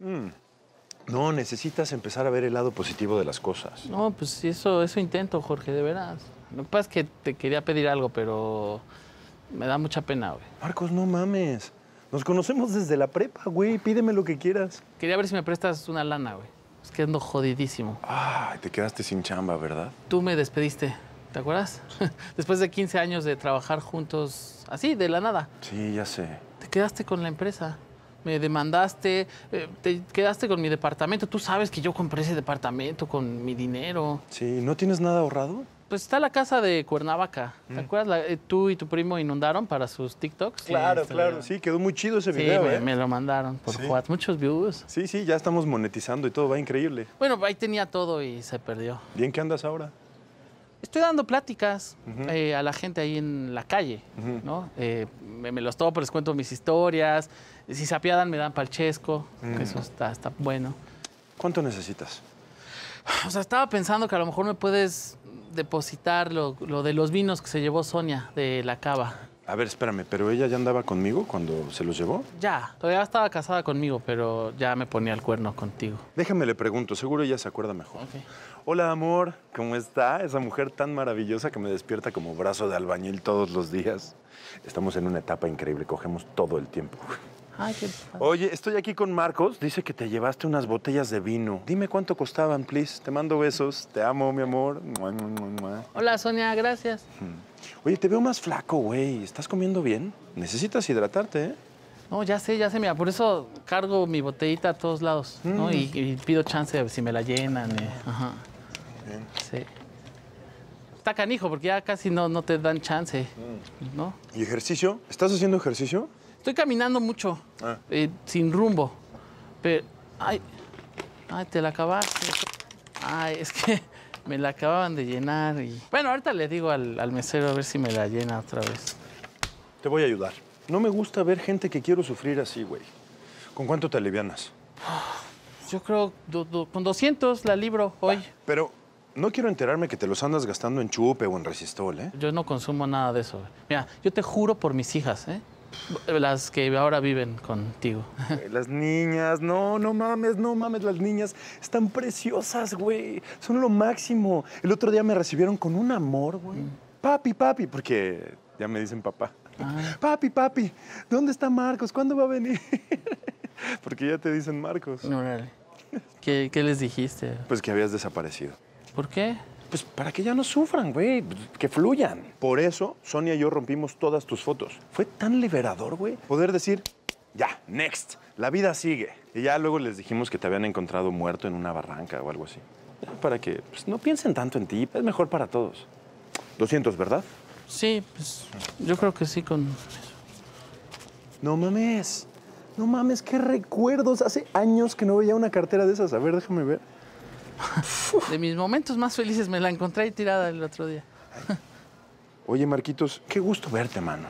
Mm. No, necesitas empezar a ver el lado positivo de las cosas. No, pues eso, eso intento, Jorge, de veras. Lo que pasa es que te quería pedir algo, pero me da mucha pena, güey. Marcos, no mames. Nos conocemos desde la prepa, güey. Pídeme lo que quieras. Quería ver si me prestas una lana, güey. Es que jodidísimo. Ay, te quedaste sin chamba, ¿verdad? Tú me despediste, ¿te acuerdas? Después de 15 años de trabajar juntos, así, de la nada. Sí, ya sé. Te quedaste con la empresa me demandaste, eh, te quedaste con mi departamento, tú sabes que yo compré ese departamento con mi dinero. Sí, ¿no tienes nada ahorrado? Pues está la casa de Cuernavaca. ¿Te mm. acuerdas? Eh, tú y tu primo inundaron para sus TikToks. Claro, claro. Sí, quedó muy chido ese video. Sí, ¿eh? me, lo mandaron por WhatsApp. Muchos views. Sí, sí, ya estamos monetizando y todo. Va increíble. Bueno, ahí tenía todo y se perdió. ¿Bien qué andas ahora? Estoy dando pláticas eh, a la gente ahí en la calle, ¿no? Eh, me, los topo, les cuento mis historias. Si se apiadan, me dan palchesco. Mm. Eso está, está bueno. ¿Cuánto necesitas? O sea, estaba pensando que a lo mejor me puedes depositar lo, lo de los vinos que se llevó Sonia de la cava. A ver, espérame, ¿pero ella ya andaba conmigo cuando se los llevó? Ya, todavía estaba casada conmigo, pero ya me ponía el cuerno contigo. Déjame le pregunto, seguro ella se acuerda mejor. Hola, amor, ¿cómo está? Esa mujer tan maravillosa que me despierta como brazo de albañil todos los días. Estamos en una etapa increíble, cogemos todo el tiempo. Ay, qué Oye, estoy aquí con Marcos. Dice que te llevaste unas botellas de vino. Dime cuánto costaban, please. Te mando besos. Te amo, mi amor. Hola, Sonia. Gracias. Oye, te veo más flaco, güey. ¿Estás comiendo bien? Necesitas hidratarte, ¿eh? No, ya sé, ya sé, mira, por eso cargo mi botellita a todos lados, ¿no? Mm. Y, pido chance de si me la llenan. Eh. Ajá. Sí. Está canijo, porque ya casi no, no te dan chance, mm. ¿no? ¿Y ejercicio? ¿Estás haciendo ejercicio? Estoy caminando mucho, ah. eh, sin rumbo. Pero, ay, te la acabaste. Ay, es que me la acababan de llenar y... Bueno, ahorita le digo al, mesero a ver si me la llena otra vez. Te voy a ayudar. No me gusta ver gente que quiero sufrir así, güey. ¿Con cuánto te alivianas? Yo creo con 200 la libro hoy. Ah, pero no quiero enterarme que te los andas gastando en chupe o en resistol, ¿eh? Yo no consumo nada de eso. Mira, yo te juro por mis hijas, ¿eh? Las que ahora viven contigo. Las niñas, no, no mames, no mames, las niñas están preciosas, güey. Son lo máximo. El otro día me recibieron con un amor, güey. Papi, papi, porque ya me dicen papá. Ah. Papi, papi, ¿dónde está Marcos? ¿Cuándo va a venir? porque ya te dicen Marcos. No, ¿Qué, ¿Qué les dijiste? Pues que habías desaparecido. ¿Por qué? pues para que ya no sufran, güey, que fluyan. Por eso Sonia y yo rompimos todas tus fotos. Fue tan liberador, güey. Poder decir, ya, next, la vida sigue. Y ya luego les dijimos que te habían encontrado muerto en una barranca o algo así. Para que pues, no piensen tanto en ti, es mejor para todos. 200, ¿verdad? Sí, pues yo creo que sí con... No mames, no mames, qué recuerdos. Hace años que no veía una cartera de esas. A ver, déjame ver de mis momentos más felices. Me la encontré tirada el otro día. Oye, Marquitos, qué gusto verte, mano.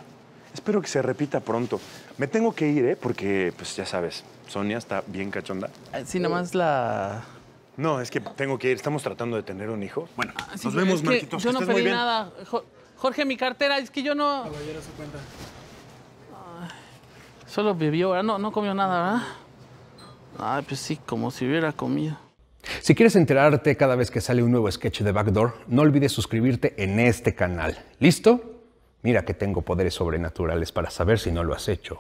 Espero que se repita pronto. Me tengo que ir, ¿eh? Porque, pues ya sabes, Sonia está bien cachonda. Ah, sí, nomás la... No, es que tengo que ir. Estamos tratando de tener un hijo. Bueno, ah, nos vemos, Marquitos. Yo no pedí nada. Jorge, mi cartera, es que yo no... Ay, solo bebió, ¿verdad? No, no comió nada, ¿verdad? Ay, pues sí, como si hubiera comido. Si quieres enterarte cada vez que sale un nuevo sketch de Backdoor, no olvides suscribirte en este canal. ¿Listo? Mira que tengo poderes sobrenaturales para saber si no lo has hecho.